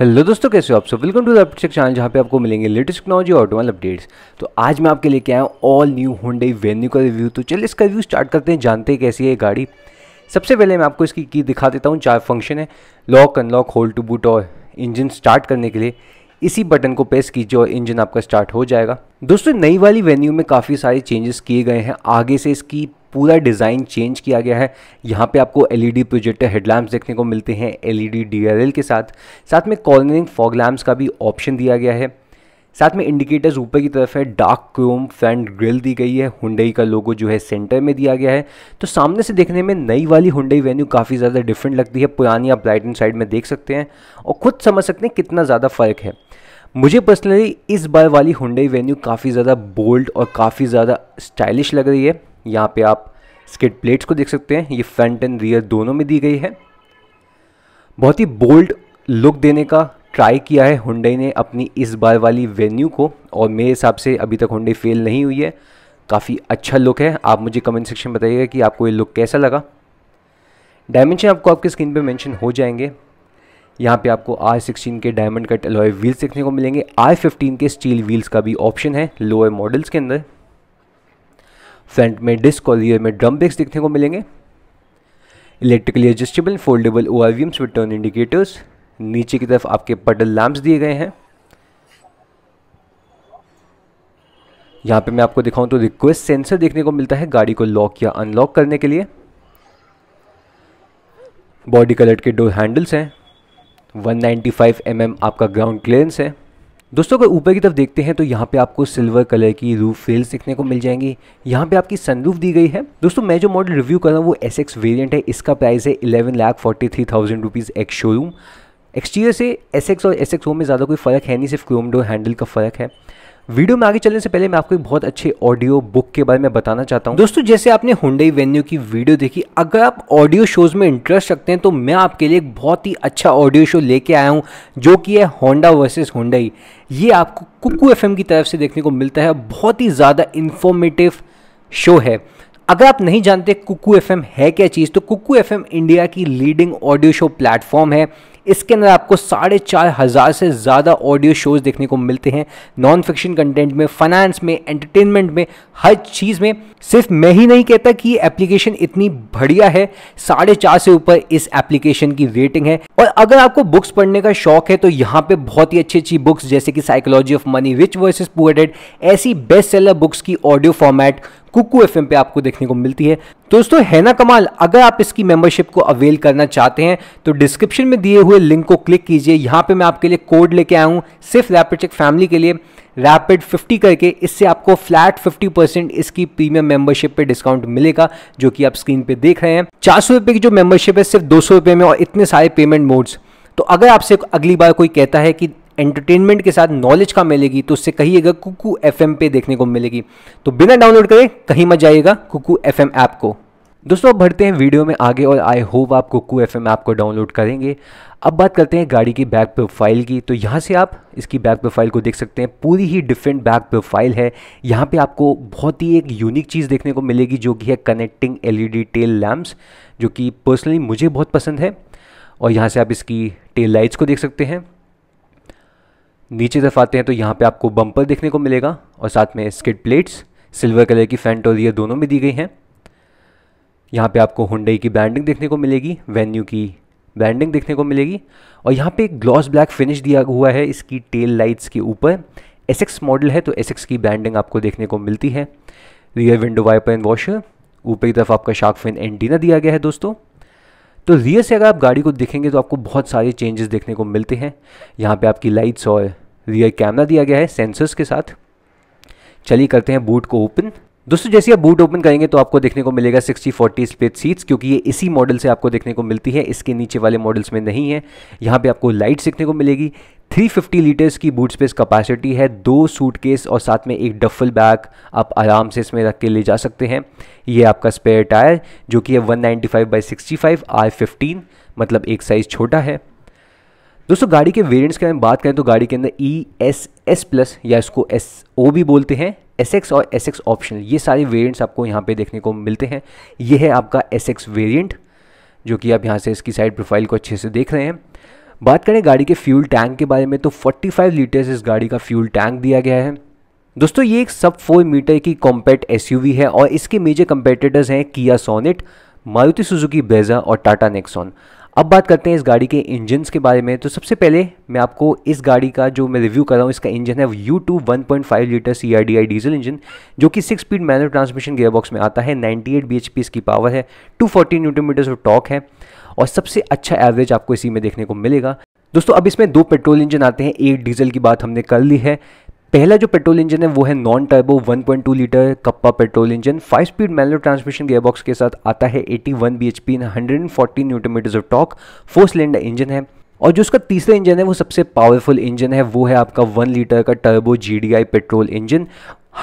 hello दोस्तों कैसे हो आप सब welcome to the Uptech channel जहाँ पे आपको मिलेंगे लेटेस्ट टेक्नोलॉजी और अपडेट्स तो आज मैं आपके लेके आया हूँ all new Hyundai Venue review रिव्यू तो चलिए इसका रिव्यू स्टार्ट करते हैं जानते हैं कैसी है ये गाड़ी सबसे पहले मैं आपको इसकी की दिखा देता हूँ चार फंक्शन है lock unlock hold to boot और इंजन स्टार्ट करने के लिए इसी बटन को प्रेस कीजिए और इंजन आपका स्टार्ट हो जाएगा दोस्तों नई वाली वेन्यू में काफ़ी सारे चेंजेस किए गए हैं आगे से इसकी पूरा डिज़ाइन चेंज किया गया है यहाँ पे आपको एलईडी प्रोजेक्टर हेडलैम्प्स देखने को मिलते हैं एलईडी डीआरएल के साथ साथ में कॉर्निंग फॉग लैम्प्स का भी ऑप्शन दिया गया है साथ में इंडिकेटर्स ऊपर की तरफ है डार्क क्रोम फ्रंट ग्रिल दी गई है हुंडई का लोगो जो है सेंटर में दिया गया है तो सामने से देखने में नई वाली हुंडई वेन्यू काफ़ी ज़्यादा डिफरेंट लगती है पुरानी आप राइट एंड साइड में देख सकते हैं और खुद समझ सकते हैं कितना ज़्यादा फ़र्क है मुझे पर्सनली इस बार वाली हुंडई वेन्यू काफ़ी ज़्यादा बोल्ड और काफ़ी ज़्यादा स्टाइलिश लग रही है यहाँ पे आप स्किड प्लेट्स को देख सकते हैं ये फ्रंट एंड रियर दोनों में दी गई है बहुत ही बोल्ड लुक देने का ट्राई किया है हुंडई ने अपनी इस बार वाली वेन्यू को और मेरे हिसाब से अभी तक हुंडई फेल नहीं हुई है काफ़ी अच्छा लुक है आप मुझे कमेंट सेक्शन में बताइएगा कि आपको ये लुक कैसा लगा डायमेंशन आपको आपके स्क्रीन पे मेंशन हो जाएंगे यहाँ पे आपको आई सिक्सटीन के डायमंड कट अलॉय व्हील्स देखने को मिलेंगे आई फिफ्टीन के स्टील व्हील्स का भी ऑप्शन है लोअर मॉडल्स के अंदर फ्रंट में डिस्क और रियर में ड्रम ब्रेक्स देखने को मिलेंगे electrically adjustable foldable O R with turn indicators नीचे की तरफ आपके पडल लैम्प्स दिए गए हैं यहाँ पे मैं आपको दिखाऊं तो रिक्वेस्ट सेंसर देखने को मिलता है गाड़ी को लॉक या अनलॉक करने के लिए बॉडी कलर के डोर हैंडल्स हैं 195 mm आपका ग्राउंड क्लियरेंस है दोस्तों अगर ऊपर की तरफ देखते हैं तो यहाँ पे आपको सिल्वर कलर की रूफ फेल्स देखने को मिल जाएंगी यहाँ पे आपकी सनरूफ दी गई है दोस्तों मैं जो मॉडल रिव्यू कर रहा हूँ वो एस एक्स वेरियंट है इसका प्राइस है eleven lakh forty three thousand rupees ex showroom exterior से एस एक्स और एस एक्स में ज़्यादा कोई फ़र्क है नहीं सिर्फ क्रोमडोर हैंडल का फ़र्क है वीडियो में आगे चलने से पहले मैं आपको एक बहुत अच्छे ऑडियो बुक के बारे में बताना चाहता हूँ दोस्तों जैसे आपने हुडई वेन्यू की वीडियो देखी अगर आप ऑडियो शोज में इंटरेस्ट रखते हैं तो मैं आपके लिए एक बहुत ही अच्छा ऑडियो शो लेके आया हूँ जो कि है होंडा वर्सेज हुडई ये आपको कुकू एफ की तरफ से देखने को मिलता है बहुत ही ज़्यादा इन्फॉर्मेटिव शो है अगर आप नहीं जानते कुकू एफ है क्या चीज़ तो कुकू एफ इंडिया की लीडिंग ऑडियो शो प्लेटफॉर्म है इसके अंदर आपको साढ़े चार हज़ार से ज़्यादा ऑडियो शोज़ देखने को मिलते हैं नॉन फिक्शन कंटेंट में फाइनेंस में एंटरटेनमेंट में हर चीज़ में सिर्फ मैं ही नहीं कहता कि एप्लीकेशन इतनी बढ़िया है साढ़े चार से ऊपर इस एप्लीकेशन की रेटिंग है और अगर आपको बुक्स पढ़ने का शौक है तो यहाँ पे बहुत ही अच्छी अच्छी बुक्स जैसे कि psychology of money rich versus poor ऐसी बेस्ट सेलर बुक्स की ऑडियो फॉर्मेट कुकू एफ पे आपको देखने को मिलती है दोस्तों है ना कमाल अगर आप इसकी मेंबरशिप को अवेल करना चाहते हैं तो डिस्क्रिप्शन में दिए हुए लिंक को क्लिक कीजिए यहाँ पे मैं आपके लिए कोड लेके आया हूँ सिर्फ रैपिड चेक फैमिली के लिए रैपिड 50 करके इससे आपको फ्लैट 50 परसेंट इसकी प्रीमियम मेंबरशिप पे डिस्काउंट मिलेगा जो कि आप स्क्रीन पे देख रहे हैं चार सौ की जो मेंबरशिप है सिर्फ दो सौ में और इतने सारे पेमेंट मोड्स तो अगर आपसे अगली बार कोई कहता है कि एंटरटेनमेंट के साथ नॉलेज का मिलेगी तो उससे कहिएगा कुकू एफ पे देखने को मिलेगी तो बिना डाउनलोड करें कहीं मत जाइएगा कुकू एफ ऐप को दोस्तों अब बढ़ते हैं वीडियो में आगे और आई होप आप कुकू एफ ऐप को डाउनलोड करेंगे अब बात करते हैं गाड़ी की बैक प्रोफाइल की तो यहाँ से आप इसकी बैक प्रोफाइल को देख सकते हैं पूरी ही डिफरेंट बैक प्रोफाइल है यहाँ पे आपको बहुत ही एक यूनिक चीज़ देखने को मिलेगी जो कि है कनेक्टिंग एलईडी टेल लैम्प्स जो कि पर्सनली मुझे बहुत पसंद है और यहाँ से आप इसकी टेल लाइट्स को देख सकते हैं नीचे तरफ आते हैं तो यहाँ पे आपको बम्पर देखने को मिलेगा और साथ में स्किड प्लेट्स सिल्वर कलर की फ्रंट और रियर दोनों में दी गई हैं यहाँ पे आपको हुंडई की ब्रांडिंग देखने को मिलेगी वेन्यू की ब्रांडिंग देखने को मिलेगी और यहाँ पे एक ग्लॉस ब्लैक फिनिश दिया हुआ है इसकी टेल लाइट्स के ऊपर एस मॉडल है तो एस की ब्रांडिंग आपको देखने को मिलती है rear window wiper and washer ऊपर की तरफ आपका शार्क फिन एंटीना दिया गया है दोस्तों तो रियर से अगर आप गाड़ी को देखेंगे तो आपको बहुत सारे चेंजेस देखने को मिलते हैं यहाँ पे आपकी लाइट्स और रियर कैमरा दिया गया है सेंसर्स के साथ चलिए करते हैं बूट को ओपन दोस्तों जैसे आप बूट ओपन करेंगे तो आपको देखने को मिलेगा 60 40 स्पेस सीट्स क्योंकि ये इसी मॉडल से आपको देखने को मिलती है इसके नीचे वाले मॉडल्स में नहीं है यहाँ पे आपको लाइट देखने को मिलेगी 350 लीटर्स की बूट स्पेस कैपेसिटी है दो सूटकेस और साथ में एक डफल बैग आप आराम से इसमें रख के ले जा सकते हैं ये आपका स्पेयर टायर जो कि है फाइव बाई फाइव आर मतलब एक साइज़ छोटा है दोस्तों गाड़ी के वेरिएंट्स की हम बात करें तो गाड़ी के अंदर ई एस एस प्लस या इसको एस ओ भी बोलते हैं एस एक्स और एस एक्स ऑप्शनल ये सारे वेरिएंट्स आपको यहाँ पे देखने को मिलते हैं ये है आपका एस एक्स वेरियंट जो कि आप यहाँ से इसकी साइड प्रोफाइल को अच्छे से देख रहे हैं बात करें गाड़ी के फ्यूल टैंक के बारे में तो 45 लीटर्स इस गाड़ी का फ्यूल टैंक दिया गया है दोस्तों ये एक सब फोर मीटर की कॉम्पैक्ट एसयूवी है और इसके मेजर कंपेटिटर्स हैं किया सोनेट मारुति सुजुकी ब्रेजा और टाटा नेक्सॉन अब बात करते हैं इस गाड़ी के इंजन के बारे में तो सबसे पहले मैं आपको इस गाड़ी का जो मैं रिव्यू कर रहा हूँ इसका इंजन है U two one point five litre C R D I diesel engine जो कि six speed manual transmission gearbox में आता है ninety eight B H P इसकी पावर है two forty newton metres of torque है और सबसे अच्छा एवरेज आपको इसी में देखने को मिलेगा दोस्तों अब इसमें दो पेट्रोल इंजन आते हैं एक डीजल की बात हमने कर ली है पहला जो पेट्रोल इंजन है वो है non turbo 1.2 litre kappa petrol engine five speed manual transmission gearbox के साथ आता है 81 bhp इन 140 newton metres of torque four cylinder engine है और जो उसका तीसरा इंजन है वो सबसे पावरफुल इंजन है वो है आपका वन लीटर का turbo G petrol engine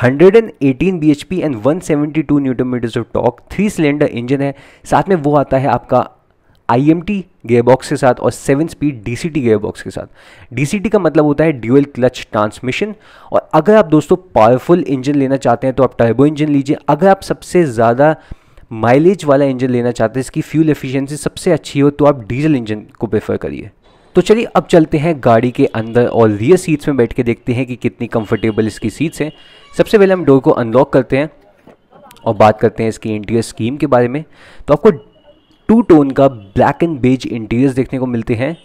118 bhp and 172 newton metres of torque three cylinder engine है साथ में वो आता है आपका आई एम टी गेयरबॉक्स के साथ और seven speed D C T gearbox के साथ डी सी टी का मतलब होता है ड्यूअल क्लच ट्रांसमिशन और अगर आप दोस्तों पावरफुल इंजन लेना चाहते हैं तो आप टर्बो इंजन लीजिए अगर आप सबसे ज़्यादा माइलेज वाला इंजन लेना चाहते हैं इसकी फ्यूल एफिशिएंसी सबसे अच्छी हो तो आप डीजल इंजन को प्रेफर करिए तो चलिए अब चलते हैं गाड़ी के अंदर और रियर सीट्स में बैठ के देखते हैं कि कितनी कंफर्टेबल इसकी सीट्स हैं सबसे पहले हम डोर को अनलॉक करते हैं और बात करते हैं इसकी इंटीरियर स्कीम के बारे में तो आपको टू टोन का ब्लैक एंड बेज इंटीरियर्स देखने को मिलते हैं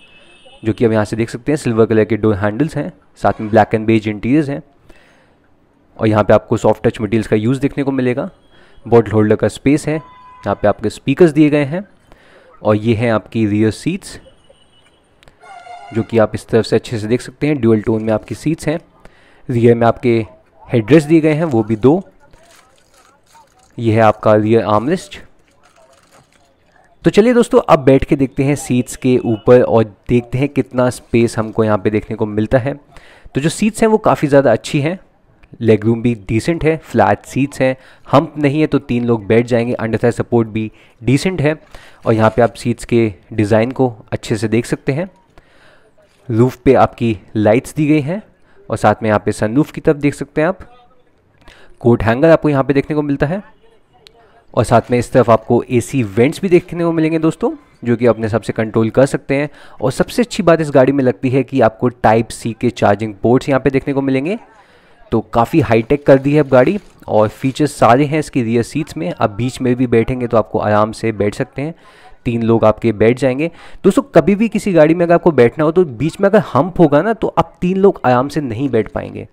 जो कि हम यहाँ से देख सकते हैं सिल्वर कलर के डोर हैंडल्स हैं साथ में ब्लैक एंड बेज इंटीरियर्स हैं और यहाँ पे आपको सॉफ्ट टच मटेरियल्स का यूज़ देखने को मिलेगा बॉटल होल्डर का स्पेस है यहाँ पे आपके स्पीकर्स दिए गए हैं और ये हैं आपकी रियर सीट्स जो कि आप इस तरफ से अच्छे से देख सकते हैं ड्यूअल टोन में आपकी सीट्स हैं रियर में आपके हेड दिए गए हैं वो भी दो ये है आपका रियर आर्मलिस्ट तो चलिए दोस्तों अब बैठ के देखते हैं सीट्स के ऊपर और देखते हैं कितना स्पेस हमको यहाँ पे देखने को मिलता है तो जो सीट्स हैं वो काफ़ी ज़्यादा अच्छी हैं लेग रूम भी डिसेंट है फ्लैट सीट्स हैं हम्प नहीं है तो तीन लोग बैठ जाएंगे अंडरथा सपोर्ट भी डिसेंट है और यहाँ पे आप सीट्स के डिज़ाइन को अच्छे से देख सकते हैं रूफ़ पे आपकी लाइट्स दी गई हैं और साथ में यहाँ पे सनरूफ की तरफ देख सकते हैं आप कोट हैंगर आपको यहाँ पे देखने को मिलता है और साथ में इस तरफ आपको एसी वेंट्स भी देखने को मिलेंगे दोस्तों जो कि अपने हिसाब से कंट्रोल कर सकते हैं और सबसे अच्छी बात इस गाड़ी में लगती है कि आपको टाइप सी के चार्जिंग पोर्ट्स यहाँ पे देखने को मिलेंगे तो काफ़ी हाईटेक कर दी है अब गाड़ी और फीचर्स सारे हैं इसकी रियर सीट्स में आप बीच में भी बैठेंगे तो आपको आराम से बैठ सकते हैं तीन लोग आपके बैठ जाएंगे दोस्तों कभी भी किसी गाड़ी में अगर आपको बैठना हो तो बीच में अगर हम्प होगा ना तो आप तीन लोग आराम से नहीं बैठ पाएंगे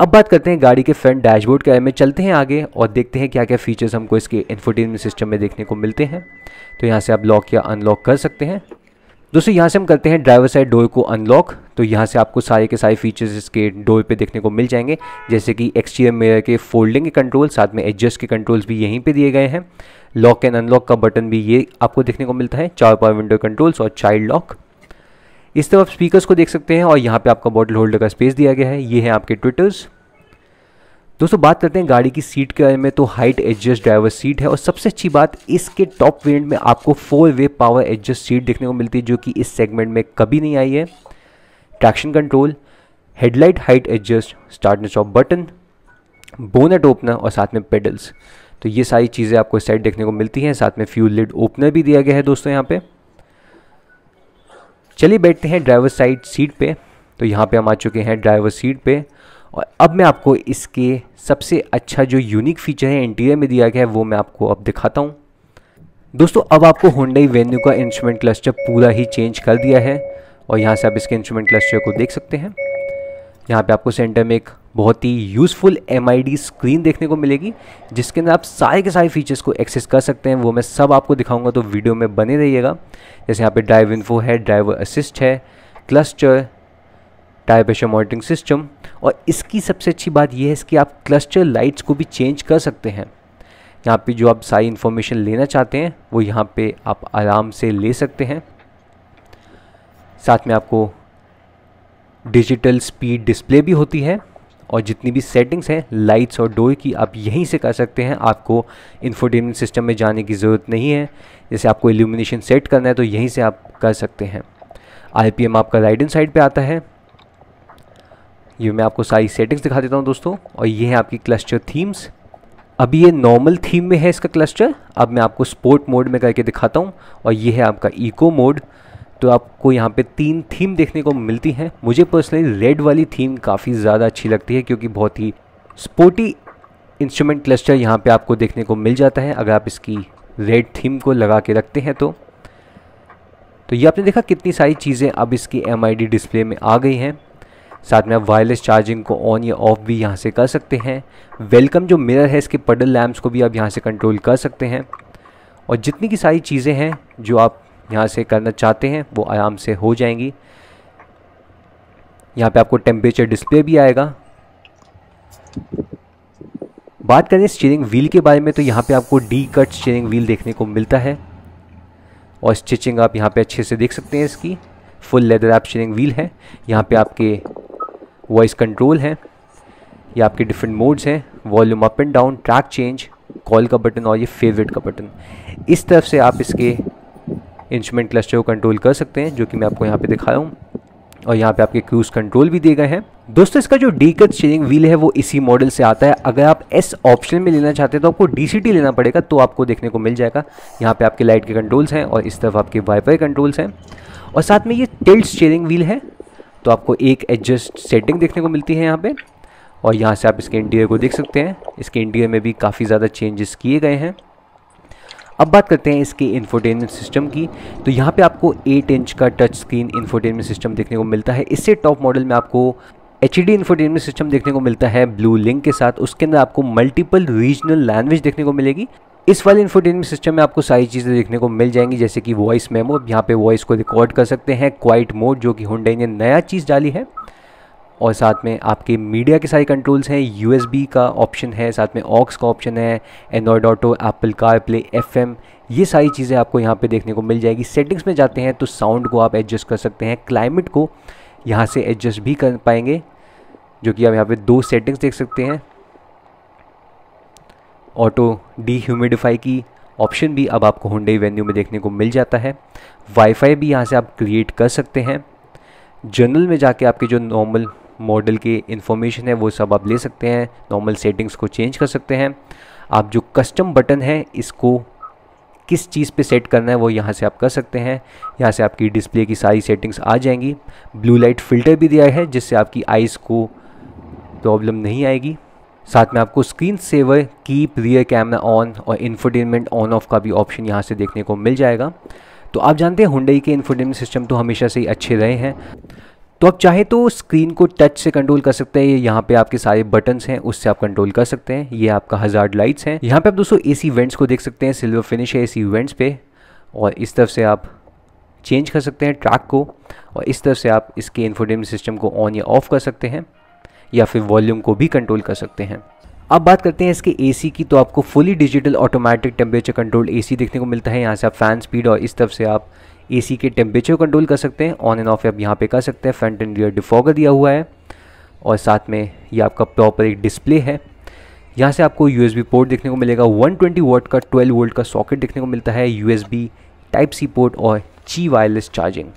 अब बात करते हैं गाड़ी के फ्रंट डैशबोर्ड के बारे में चलते हैं आगे और देखते हैं क्या क्या फीचर्स हमको इसके इन्फोटेनमेंट सिस्टम में देखने को मिलते हैं तो यहाँ से आप लॉक या अनलॉक कर सकते हैं दोस्तों यहाँ से हम करते हैं ड्राइवर साइड डोर को अनलॉक तो यहाँ से आपको सारे के सारे फीचर्स इसके डोर पे देखने को मिल जाएंगे जैसे कि एक्सटीरियर मिरर के फोल्डिंग के कंट्रोल साथ में एडजस्ट के कंट्रोल्स भी यहीं पे दिए गए हैं लॉक एंड अनलॉक का बटन भी ये आपको देखने को मिलता है चार पावर विंडो कंट्रोल्स और चाइल्ड लॉक इस तरफ आप स्पीकर्स को देख सकते हैं और यहाँ पे आपका बॉटल होल्डर का स्पेस दिया गया है ये है आपके ट्विटर्स दोस्तों बात करते हैं गाड़ी की सीट के बारे में तो हाइट एडजस्ट ड्राइवर सीट है और सबसे अच्छी बात इसके टॉप वेरिएंट में आपको four way power adjust seat देखने को मिलती है जो कि इस सेगमेंट में कभी नहीं आई है traction control headlight height adjust start and stop button bonnet opener और साथ में पेडल्स तो ये सारी चीज़ें आपको इस साइड देखने को मिलती हैं साथ में फ्यूल लिड ओपनर भी दिया गया है दोस्तों यहाँ पे चलिए बैठते हैं ड्राइवर साइड सीट पे तो यहाँ पे हम आ चुके हैं ड्राइवर सीट पे और अब मैं आपको इसके सबसे अच्छा जो यूनिक फीचर है इंटीरियर में दिया गया है वो मैं आपको अब दिखाता हूँ दोस्तों अब आपको होंडई वेन्यू का इंस्ट्रूमेंट क्लस्टर पूरा ही चेंज कर दिया है और यहाँ से आप इसके इंस्ट्रूमेंट क्लस्टर को देख सकते हैं यहाँ पे आपको सेंटर में एक बहुत ही यूज़फुल एम स्क्रीन देखने को मिलेगी जिसके अंदर आप सारे के सारे फीचर्स को एक्सेस कर सकते हैं वो मैं सब आपको दिखाऊंगा तो वीडियो में बने रहिएगा जैसे यहाँ पे ड्राइव इन्फो है ड्राइवर असिस्ट है cluster tyre pressure monitoring system और इसकी सबसे अच्छी बात यह है कि आप क्लस्टर लाइट्स को भी चेंज कर सकते हैं यहाँ पर जो आप सारी इन्फॉर्मेशन लेना चाहते हैं वो यहाँ पर आप आराम से ले सकते हैं साथ में आपको डिजिटल स्पीड डिस्प्ले भी होती है और जितनी भी सेटिंग्स हैं लाइट्स और डोर की आप यहीं से कर सकते हैं आपको इन्फोटेनमेंट सिस्टम में जाने की ज़रूरत नहीं है जैसे आपको एल्यूमिनेशन सेट करना है तो यहीं से आप कर सकते हैं आई आपका राइट एंड साइड पर आता है ये मैं आपको सारी सेटिंग्स दिखा देता हूँ दोस्तों और ये है आपकी क्लस्टर थीम्स अभी ये नॉर्मल थीम में है इसका क्लस्टर अब मैं आपको स्पोर्ट मोड में करके दिखाता हूँ और ये है आपका इको मोड तो आपको यहाँ पे तीन थीम देखने को मिलती हैं मुझे पर्सनली रेड वाली थीम काफ़ी ज़्यादा अच्छी लगती है क्योंकि बहुत ही स्पोर्टी इंस्ट्रूमेंट क्लस्टर यहाँ पे आपको देखने को मिल जाता है अगर आप इसकी रेड थीम को लगा के रखते हैं तो तो ये आपने देखा कितनी सारी चीज़ें अब इसकी एम डिस्प्ले में आ गई हैं साथ में आप वायरलेस चार्जिंग को ऑन या ऑफ भी यहाँ से कर सकते हैं वेलकम जो मिरर है इसके पडल लैम्प्स को भी आप यहाँ से कंट्रोल कर सकते हैं और जितनी की सारी चीज़ें हैं जो आप यहाँ से करना चाहते हैं वो आराम से हो जाएंगी यहाँ पे आपको टेम्परेचर डिस्प्ले भी आएगा बात करें स्टीयरिंग व्हील के बारे में तो यहाँ पे आपको डी कट स्टीयरिंग व्हील देखने को मिलता है और स्टिचिंग आप यहाँ पे अच्छे से देख सकते हैं इसकी फुल लेदर आप स्टीयरिंग व्हील है यहाँ पे आपके वॉइस कंट्रोल हैं ये आपके डिफरेंट मोड्स हैं volume up and down track change call का बटन और ये फेवरेट का बटन इस तरफ से आप इसके इंस्ट्रूमेंट क्लस्टर को कंट्रोल कर सकते हैं जो कि मैं आपको यहाँ पे दिखा रहा हूँ और यहाँ पे आपके क्रूज कंट्रोल भी दिए गए हैं दोस्तों इसका जो डी कट स्टीयरिंग व्हील है वो इसी मॉडल से आता है अगर आप एस ऑप्शन में लेना चाहते हैं तो आपको डीसीटी लेना पड़ेगा तो आपको देखने को मिल जाएगा यहाँ पे आपके लाइट के कंट्रोल्स हैं और इस तरफ आपके वाईफाई कंट्रोल्स हैं और साथ में ये टेल्ट चेयरिंग व्हील है तो आपको एक एडजस्ट सेटिंग देखने को मिलती है यहाँ पर और यहाँ से आप इसके इंटीरियर को देख सकते हैं इसके इंटीरियर में भी काफ़ी ज़्यादा चेंजेस किए गए हैं अब बात करते हैं इसके इन्फोटेनमेंट सिस्टम की तो यहाँ पे आपको 8 इंच का टच स्क्रीन इन्फोटेनमेंट सिस्टम देखने को मिलता है इससे टॉप मॉडल में आपको एच डी इन्फोटेनमेंट सिस्टम देखने को मिलता है ब्लू लिंक के साथ उसके अंदर आपको मल्टीपल रीजनल लैंग्वेज देखने को मिलेगी इस वाले इन्फोटेनमेंट सिस्टम में आपको सारी चीज़ें देखने को मिल जाएंगी जैसे कि वॉइस मेमो यहाँ पे वॉइस को रिकॉर्ड कर सकते हैं क्वाइट मोड जो कि होंडा ने नया चीज़ डाली है और साथ में आपके मीडिया के सारे कंट्रोल्स हैं यूएसबी का ऑप्शन है साथ में ऑक्स का ऑप्शन है Android Auto Apple CarPlay F ये सारी चीज़ें आपको यहाँ पे देखने को मिल जाएगी सेटिंग्स में जाते हैं तो साउंड को आप एडजस्ट कर सकते हैं क्लाइमेट को यहाँ से एडजस्ट भी कर पाएंगे जो कि आप यहाँ पे दो सेटिंग्स देख सकते हैं ऑटो डीह्यूमिडिफाई की ऑप्शन भी अब आपको होंडे वेन्यू में देखने को मिल जाता है वाईफाई भी यहाँ से आप क्रिएट कर सकते हैं जनरल में जाके आपके जो नॉर्मल मॉडल की इन्फॉर्मेशन है वो सब आप ले सकते हैं नॉर्मल सेटिंग्स को चेंज कर सकते हैं आप जो कस्टम बटन है इसको किस चीज़ पे सेट करना है वो यहाँ से आप कर सकते हैं यहाँ से आपकी डिस्प्ले की सारी सेटिंग्स आ जाएंगी ब्लू लाइट फ़िल्टर भी दिया है जिससे आपकी आइज़ को प्रॉब्लम नहीं आएगी साथ में आपको screen saver keep rear camera on और इन्फोटेनमेंट ऑन ऑफ का भी ऑप्शन यहाँ से देखने को मिल जाएगा तो आप जानते हैं हुंडई के इन्फोटेनमेंट सिस्टम तो हमेशा से ही अच्छे रहे हैं तो आप चाहे तो स्क्रीन को टच से कंट्रोल कर सकते हैं ये यहाँ पे आपके सारे बटन्स हैं उससे आप कंट्रोल कर सकते हैं ये आपका हजार्ड लाइट्स हैं यहाँ पे आप दोस्तों एसी वेंट्स को देख सकते हैं सिल्वर फिनिश है एसी वेंट्स पे और इस तरफ से आप चेंज कर सकते हैं ट्रैक को और इस तरफ से आप इसके इन्फोटेम सिस्टम को ऑन या ऑफ कर सकते हैं या फिर वॉल्यूम को भी कंट्रोल कर सकते हैं अब बात करते हैं इसके एसी की तो आपको fully digital automatic temperature control AC देखने को मिलता है यहाँ से आप फैन स्पीड और इस तरफ से आप एसी के टेम्परेचर कंट्रोल कर सकते हैं ऑन एंड ऑफ आप यहाँ पे कर सकते हैं फ्रंट एंड रियर डिफॉगर दिया हुआ है और साथ में ये आपका प्रॉपर एक डिस्प्ले है यहाँ से आपको यू पोर्ट देखने को मिलेगा वन ट्वेंटी वोट का ट्वेल्व वोल्ट का सॉकेट देखने को मिलता है यू टाइप सी पोर्ट और ची वायरलेस चार्जिंग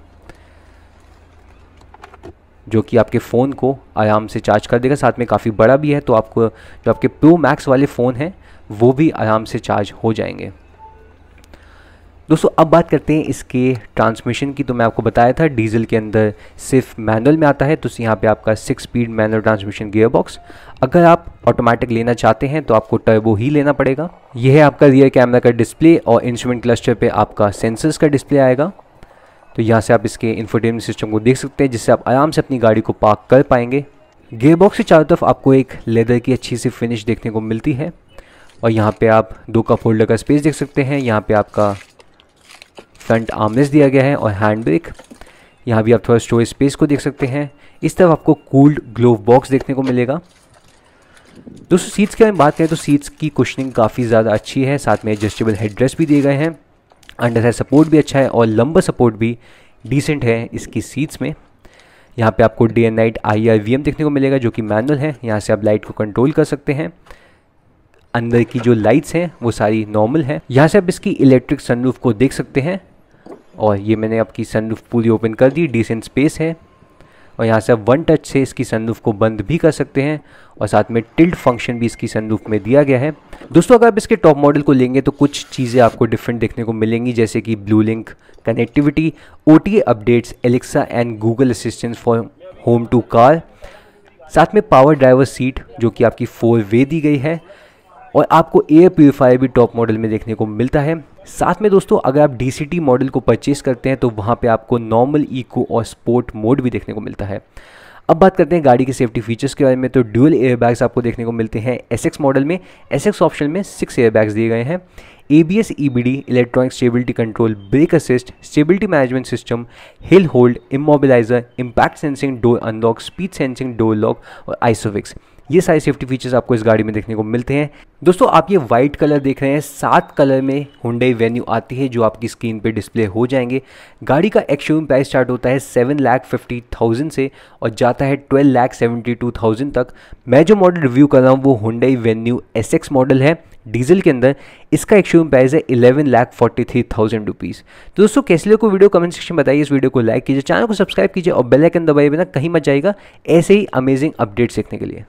जो कि आपके फ़ोन को आराम से चार्ज कर देगा साथ में काफ़ी बड़ा भी है तो आपको जो आपके प्रो मैक्स वाले फ़ोन हैं वो भी आराम से चार्ज हो जाएंगे दोस्तों अब बात करते हैं इसके ट्रांसमिशन की तो मैं आपको बताया था डीजल के अंदर सिर्फ मैनुअल में आता है तो यहाँ पे आपका six speed manual transmission gear box अगर आप ऑटोमेटिक लेना चाहते हैं तो आपको टर्बो ही लेना पड़ेगा यह है आपका रियर कैमरा का डिस्प्ले और इंस्ट्रूमेंट क्लस्टर पर आपका सेंसर्स का डिस्प्ले आएगा तो यहाँ से आप इसके इन्फोटेनमेंट सिस्टम को देख सकते हैं जिससे आप आराम से अपनी गाड़ी को पार्क कर पाएंगे गेयरबॉक्स बॉक्स के चारों तरफ आपको एक लेदर की अच्छी सी फिनिश देखने को मिलती है और यहाँ पे आप दो का फोल्डर का स्पेस देख सकते हैं यहाँ पे आपका फ्रंट आर्मरेस्ट दिया गया है और हैंड ब्रेक यहाँ भी आप थोड़ा स्टोरेज स्पेस को देख सकते हैं इस तरफ आपको कूल्ड ग्लोव बॉक्स देखने को मिलेगा दोस्तों सीट्स की बात करें तो सीट्स की कुशनिंग काफ़ी ज़्यादा अच्छी है साथ में एडजस्टेबल हेडड्रेस भी दिए गए हैं अंडर साइड सपोर्ट भी अच्छा है और लंबा सपोर्ट भी डिसेंट है इसकी सीट्स में यहाँ पे आपको day and night I R V M देखने को मिलेगा जो कि मैनुअल है यहाँ से आप लाइट को कंट्रोल कर सकते हैं अंदर की जो लाइट्स हैं वो सारी नॉर्मल है यहाँ से आप इसकी इलेक्ट्रिक सनरूफ को देख सकते हैं और ये मैंने आपकी सनरूफ पूरी ओपन कर दी डिसेंट स्पेस है और यहाँ से आप वन टच से इसकी सनरूफ को बंद भी कर सकते हैं और साथ में टिल्ट फंक्शन भी इसकी सनरूफ में दिया गया है दोस्तों अगर आप इसके टॉप मॉडल को लेंगे तो कुछ चीज़ें आपको डिफरेंट देखने को मिलेंगी जैसे कि blue link connectivity O updates Alexa and Google assistance for home to car साथ में पावर ड्राइवर सीट जो कि आपकी फोर वे दी गई है और आपको एयर प्योरीफायर भी टॉप मॉडल में देखने को मिलता है साथ में दोस्तों अगर आप डी मॉडल को परचेस करते हैं तो वहाँ पर आपको नॉर्मल इको और स्पोर्ट मोड भी देखने को मिलता है अब बात करते हैं गाड़ी के सेफ्टी फीचर्स के बारे में तो ड्यूल एयरबैग्स आपको देखने को मिलते हैं एसएक्स मॉडल में एसएक्स ऑप्शन में सिक्स एयरबैग्स दिए गए हैं A B S E B D electronic stability control brake assist stability management system hill hold immobiliser impact sensing door unlock speed sensing door lock और isofix ये सारे safety features आपको इस गाड़ी में देखने को मिलते हैं दोस्तों आप ये व्हाइट कलर देख रहे हैं सात कलर में हुडई वेन्यू आती है जो आपकी स्क्रीन पे डिस्प्ले हो जाएंगे गाड़ी का एक्शो प्राइस स्टार्ट होता है सेवन लाख फिफ्टी थाउजेंड से और जाता है twelve lakh seventy two thousand तक मैं जो मॉडल रिव्यू कर रहा हूँ वो हुडई वेन्यू एस मॉडल है डीजल के अंदर इसका एक प्राइस है eleven lakh forty three thousand rupees तो दोस्तों कैसे लोग को वीडियो कमेंट सेक्शन में बताइए इस वीडियो को लाइक कीजिए चैनल को सब्सक्राइब कीजिए और बेल आइकन दबाइए बिना कहीं मत जाएगा ऐसे ही अमेजिंग अपडेट्स देखने के लिए